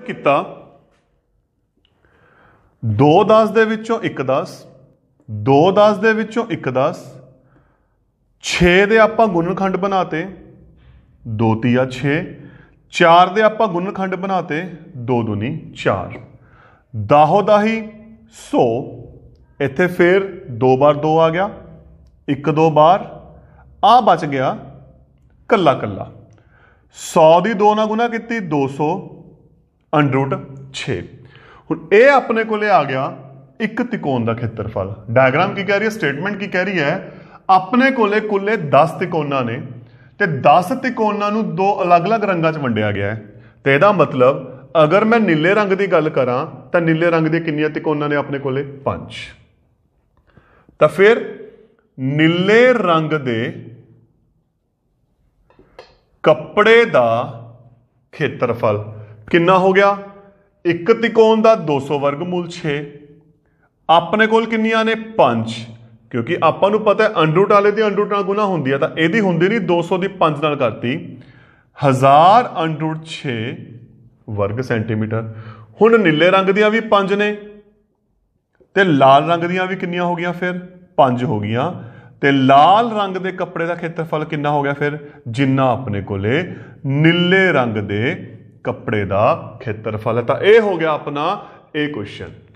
ਕੀਤਾ 2 10 ਦੇ ਵਿੱਚੋਂ 1 10 2 10 ਦੇ ਵਿੱਚੋਂ 1 10 6 ਦੇ ਆਪਾਂ ਗੁਣਨਖੰਡ ਬਣਾਤੇ 2 3 6 4 ਦੇ ਆਪਾਂ ਗੁਣਨਖੰਡ ਬਣਾਤੇ 2 2 4 ਦਾਹੋ ਦਾਹੀ 100 ਇੱਥੇ ਫੇਰ 2 ਬਾਰ 2 ਆ ਗਿਆ 1 2 ਬਾਰ ਆ ਬਚ ਗਿਆ ਕੱਲਾ ਕੱਲਾ 100 ਦੀ 2 ਨਾਲ ਗੁਣਾ ਕੀਤੀ 200 ਅੰਡਰ ਰੂਟ 6 ਹੁਣ ਇਹ ਆਪਣੇ ਕੋਲੇ ਆ ਗਿਆ ਇੱਕ ਤਿਕੋਣ ਦਾ ਖੇਤਰਫਲ ਡਾਇਗਰਾਮ ਕੀ ਕਹਿ ਰਹੀ ਹੈ ਸਟੇਟਮੈਂਟ ਕੀ ਕਹਿ ਰਹੀ ਹੈ ਆਪਣੇ ਕੋਲੇ ਕੁੱਲੇ 10 ਤਿਕੋਣਾਂ ਨੇ ਤੇ 10 ਤਿਕੋਣਾਂ ਨੂੰ ਦੋ ਅਲੱਗ-ਅਲੱਗ ਰੰਗਾਂ 'ਚ ਵੰਡਿਆ ਗਿਆ ਹੈ ਤੇ ਇਹਦਾ ਮਤਲਬ ਅਗਰ ਮੈਂ ਨੀਲੇ ਰੰਗ ਦੀ ਗੱਲ ਕਰਾਂ ਤਾਂ ਨੀਲੇ ਰੰਗ ਦੇ ਕਿੰਨੀਆਂ ਤਿਕੋਣਾਂ ਨੇ ਆਪਣੇ ਕੋਲੇ 5 ਤਾਂ ਫਿਰ ਨੀਲੇ ਰੰਗ ਦੇ ਕੱਪੜੇ ਦਾ ਖੇਤਰਫਲ ਕਿੰਨਾ ਹੋ ਗਿਆ ਇੱਕ ਤਿਕੋਣ ਦਾ 200 ਵਰਗਮੂਲ 6 ਆਪਣੇ ਕੋਲ ਕਿੰਨੀਆਂ ਨੇ 5 ਕਿਉਂਕਿ ਆਪਾਂ ਨੂੰ ਪਤਾ ਹੈ ਅੰਡਰ ਰੂਟ ਵਾਲੇ ਦੀ ਅੰਡਰ ਰੂਟ ਨਾਲ ਗੁਣਾ ਹੁੰਦੀ ਹੈ ਤਾਂ ਇਹਦੀ ਹੁੰਦੀ ਨਹੀਂ 200 ਦੀ 5 ਨਾਲ ਕਰਤੀ 1000 ਅੰਡਰ ਰੂਟ 6 ਵਰਗ ਸੈਂਟੀਮੀਟਰ ਹੁਣ ਨੀਲੇ ਰੰਗ ਦੀਆਂ ਵੀ 5 ਨੇ ਤੇ ਲਾਲ ਰੰਗ ਦੀਆਂ ਵੀ ਕਿੰਨੀਆਂ ਹੋ ਗਈਆਂ ਫਿਰ 5 ਹੋ ਗਈਆਂ ਤੇ ਲਾਲ ਰੰਗ ਦੇ ਕੱਪੜੇ ਦਾ ਖੇਤਰਫਲ ਕਿੰਨਾ ਹੋ ਗਿਆ ਫਿਰ ਜਿੰਨਾ ਆਪਣੇ ਕੋਲੇ ਨੀਲੇ ਰੰਗ ਦੇ ਕੱਪੜੇ ਦਾ ਖੇਤਰਫਲ ਹੈ ਤਾਂ ਇਹ ਹੋ ਗਿਆ ਆਪਣਾ ਇਹ ਕੁਐਸਚਨ